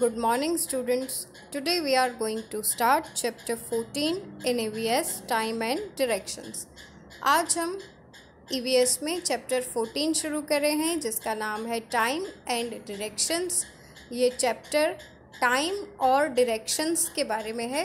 Good morning students. Today we are going to start chapter 14 in EVS time and directions. आज हम EVS में chapter 14 शुरू कर रहे हैं जिसका नाम है time and directions. ये chapter time और directions के बारे में है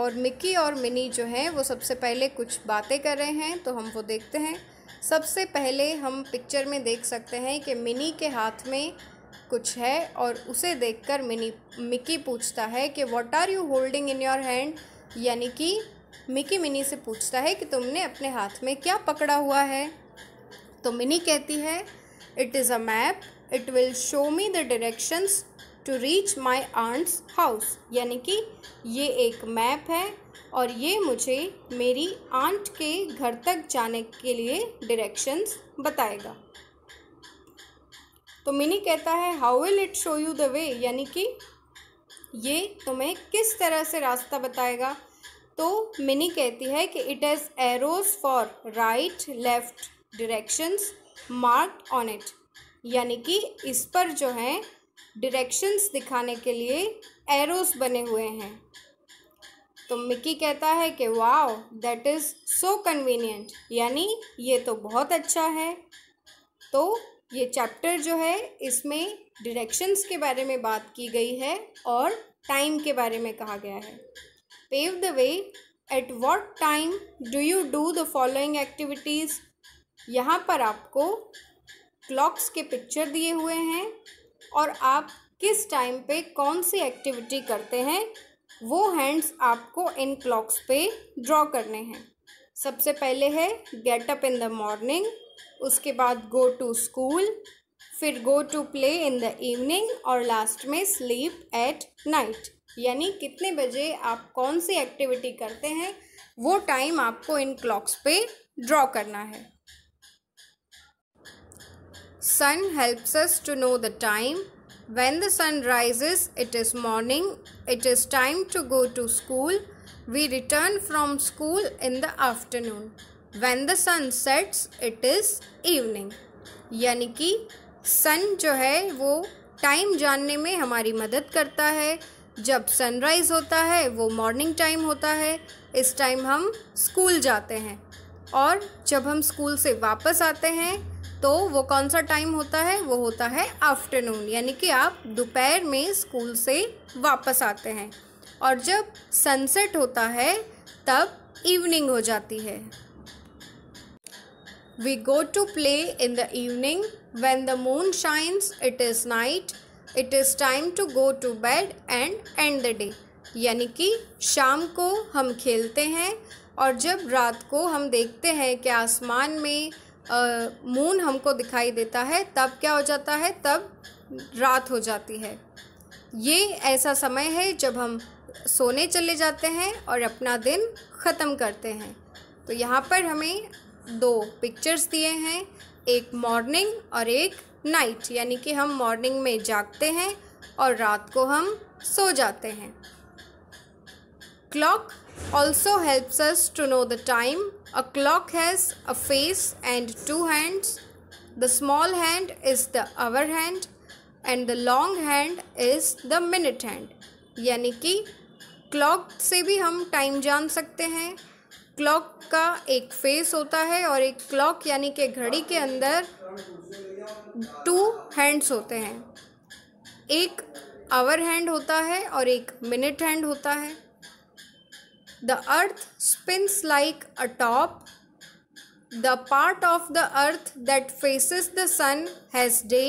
और मिकी और मिनी जो हैं वो सबसे पहले कुछ बातें कर रहे हैं तो हम वो देखते हैं सबसे पहले हम पिक्चर में देख सकते हैं कि मिनी के हाथ में कुछ है और उसे देखकर मिनी मिकी पूछता है कि what are you holding in your hand यानी कि मिकी मिनी से पूछता है कि तुमने अपने हाथ में क्या पकड़ा हुआ है तो मिनी कहती है it is a map it will show me the directions to reach my aunt's house यानी कि ये एक मैप है और ये मुझे मेरी आंट के घर तक जाने के लिए डायरेक्शंस बताएगा तो मिनी कहता है how will it show you the way यानी कि ये तुम्हें किस तरह से रास्ता बताएगा तो मिनी कहती है कि it is arrows for right left directions mark on it यानी कि इस पर जो है डरेक्शंस दिखाने के लिए एरोज बने हुए हैं तो मिक्की कहता है कि wow that is so convenient यानी ये तो बहुत अच्छा है तो ये चैप्टर जो है इसमें डायरेक्शंस के बारे में बात की गई है और टाइम के बारे में कहा गया है pave the way at what time do you do the following activities यहाँ पर आपको क्लॉक्स के पिक्चर दिए हुए हैं और आप किस टाइम पे कौन सी एक्टिविटी करते हैं वो हैंड्स आपको इन क्लॉक्स पे ड्रॉ करने हैं सबसे पहले है गेटअप इन द मॉर्निंग उसके बाद गो टू स्कूल फिर go to play in the evening और लास्ट में स्लीप एट नाइट यानी कितने बजे आप कौन सी एक्टिविटी करते हैं वो टाइम आपको इन क्लॉक्स पे ड्रॉ करना है sun helps us to know the time when the sun rises it is morning it is time to go to school we return from school in the afternoon when the sun sets it is evening यानी कि सन जो है वो time जानने में हमारी मदद करता है जब सनराइज़ होता है वो मॉर्निंग टाइम होता है इस टाइम हम स्कूल जाते हैं और जब हम स्कूल से वापस आते हैं तो वो कौन सा टाइम होता है वो होता है आफ्टरनून यानी कि आप दोपहर में स्कूल से वापस आते हैं और जब सनसेट होता है तब इवनिंग हो जाती है We go to play in the evening. When the moon shines, it is night. It is time to go to bed and end the day. यानी कि शाम को हम खेलते हैं और जब रात को हम देखते हैं कि आसमान में मून हमको दिखाई देता है तब क्या हो जाता है तब रात हो जाती है ये ऐसा समय है जब हम सोने चले जाते हैं और अपना दिन ख़त्म करते हैं तो यहाँ पर हमें दो पिक्चर्स दिए हैं एक मॉर्निंग और एक नाइट यानी कि हम मॉर्निंग में जागते हैं और रात को हम सो जाते हैं clock also helps us to know the time a clock has a face and two hands the small hand is the hour hand and the long hand is the minute hand यानी कि clock से भी हम time जान सकते हैं clock का एक फेस होता है और एक क्लॉक यानी कि घड़ी के अंदर टू हैंड्स होते हैं एक आवर हैंड होता है और एक मिनट हैंड होता है the earth spins like a top the part of the earth that faces the sun has day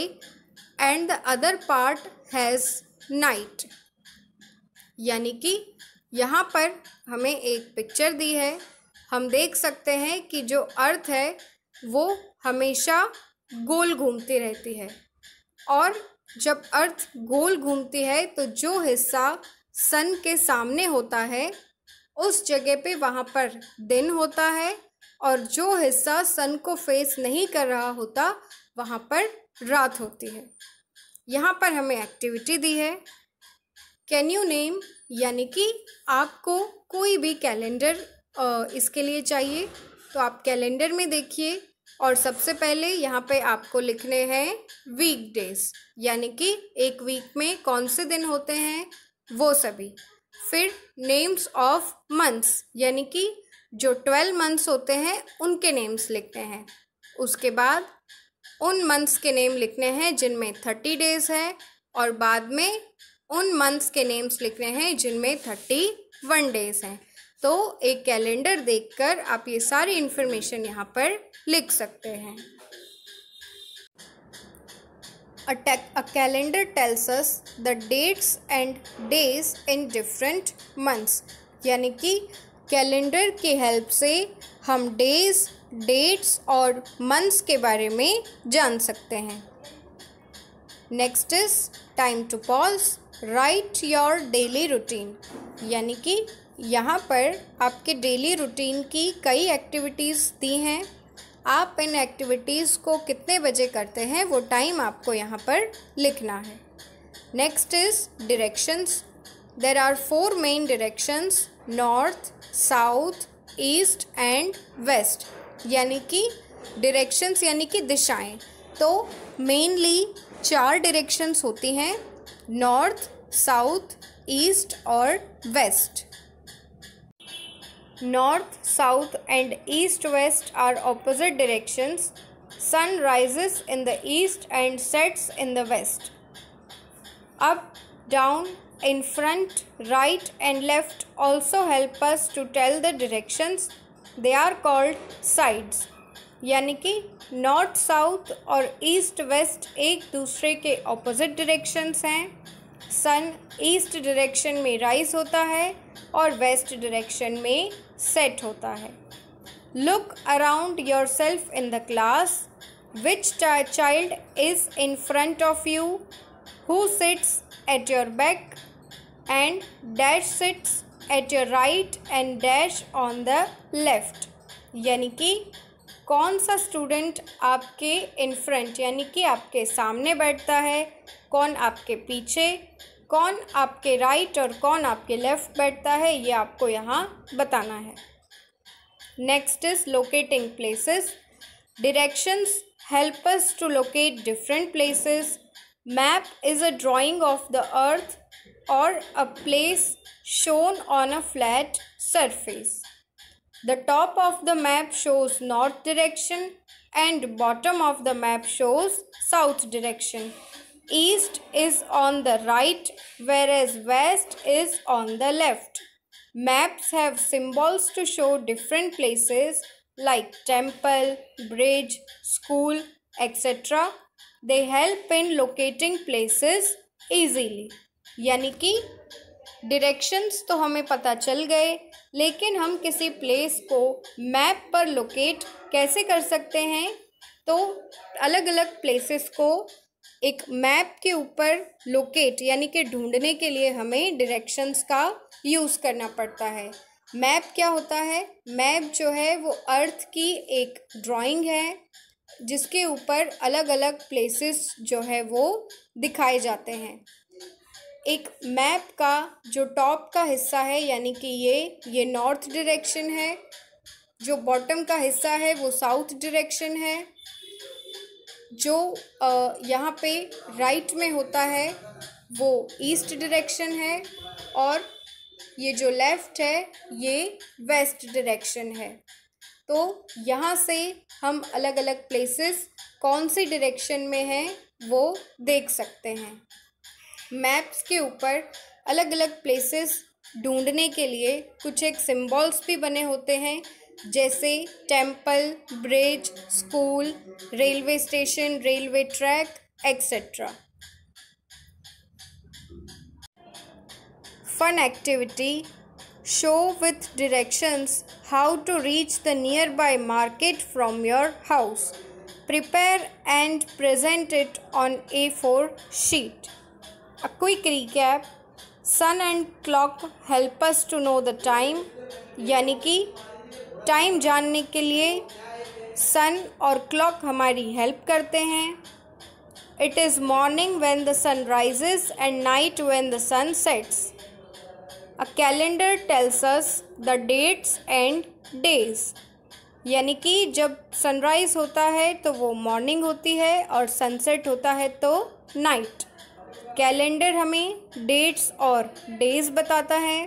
and the other part has night यानी कि यहाँ पर हमें एक पिक्चर दी है हम देख सकते हैं कि जो अर्थ है वो हमेशा गोल घूमती रहती है और जब अर्थ गोल घूमती है तो जो हिस्सा सन के सामने होता है उस जगह पे वहाँ पर दिन होता है और जो हिस्सा सन को फेस नहीं कर रहा होता वहाँ पर रात होती है यहाँ पर हमें एक्टिविटी दी है कैन यू नेम यानी कि आपको कोई भी कैलेंडर इसके लिए चाहिए तो आप कैलेंडर में देखिए और सबसे पहले यहाँ पे आपको लिखने हैं वीक डेज यानी कि एक वीक में कौन से दिन होते हैं वो सभी फिर नेम्स ऑफ मंथ्स यानी कि जो ट्वेल्व मंथ्स होते हैं उनके नेम्स लिखते हैं उसके बाद उन मंथ्स के नेम लिखने हैं जिनमें थर्टी डेज है और बाद में उन मंथ्स के नेम्स लिखने हैं जिनमें थर्टी वन डेज हैं तो एक कैलेंडर देखकर आप ये सारी इन्फॉर्मेशन यहाँ पर लिख सकते हैं a calendar tells us the dates and days in different months यानी कि कैलेंडर के हेल्प से हम डेज डेट्स और मंथ्स के बारे में जान सकते हैं next is time to pause write your daily routine यानी कि यहाँ पर आपके डेली रूटीन की कई एक्टिविटीज़ दी हैं आप इन एक्टिविटीज़ को कितने बजे करते हैं वो टाइम आपको यहाँ पर लिखना है next is directions there are four main directions north south east and west यानी कि डायरेक्शंस यानी कि दिशाएं तो मेनली चार डरेक्शन्स होती हैं नॉर्थ साउथ ईस्ट और west North, south and east west are opposite directions. Sun rises in the east and sets in the west. Up, down, in front, right and left also help us to tell the directions. They are called sides. यानी कि north south और east west एक दूसरे के opposite directions हैं sun east direction में rise होता है और वेस्ट डायरेक्शन में सेट होता है look around yourself in the class which child is in front of you who sits at your back and dash sits at your right and dash on the left यानी कि कौन सा student आपके in front यानी कि आपके सामने बैठता है कौन आपके पीछे कौन आपके राइट और कौन आपके लेफ़्ट बैठता है ये आपको यहाँ बताना है next is locating places directions helps to locate different places map is a drawing of the earth और a place shown on a flat surface the top of the map shows north direction and bottom of the map shows south direction East is on the right, whereas west is on the left. Maps have symbols to show different places like temple, bridge, school, etc. They help in locating places easily. यानी कि directions तो हमें पता चल गए लेकिन हम किसी प्लेस को मैप पर लोकेट कैसे कर सकते हैं तो अलग अलग प्लेसेस को एक मैप के ऊपर लोकेट यानी कि ढूंढने के लिए हमें डायरेक्शंस का यूज़ करना पड़ता है मैप क्या होता है मैप जो है वो अर्थ की एक ड्राइंग है जिसके ऊपर अलग अलग प्लेसेस जो है वो दिखाए जाते हैं एक मैप का जो टॉप का हिस्सा है यानी कि ये ये नॉर्थ डायरेक्शन है जो बॉटम का हिस्सा है वो साउथ डायरेक्शन है जो यहाँ पे राइट में होता है वो ईस्ट डायरेक्शन है और ये जो लेफ़्ट है ये वेस्ट डायरेक्शन है तो यहाँ से हम अलग अलग प्लेसेस कौन से डायरेक्शन में हैं वो देख सकते हैं मैप्स के ऊपर अलग अलग प्लेसेस ढूंढने के लिए कुछ एक सिंबल्स भी बने होते हैं जैसे temple bridge school railway station railway track etcetera fun activity show with directions how to reach the nearby market from your house prepare and present it on a4 sheet a quick recap sun and clock help us to know the time यानी कि time जानने के लिए सन और clock हमारी help करते हैं it is morning when the sun rises and night when the sun sets a calendar tells us the dates and days यानी कि जब सनराइज़ होता है तो वो मॉर्निंग होती है और सनसेट होता है तो नाइट कैलेंडर हमें डेट्स और डेज बताता है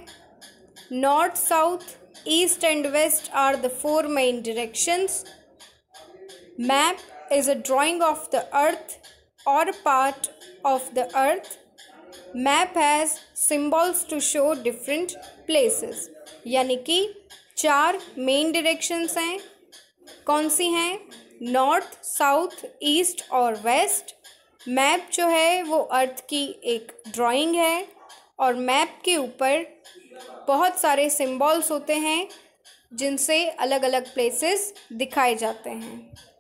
north south East and west are the four main directions. Map is a drawing of the earth or part of the earth. Map has symbols to show different places. यानी कि चार main directions हैं कौन सी हैं north south east और west map जो है वो अर्थ की एक ड्राइंग है और मैप के ऊपर बहुत सारे सिम्बॉल्स होते हैं जिनसे अलग अलग प्लेसेस दिखाए जाते हैं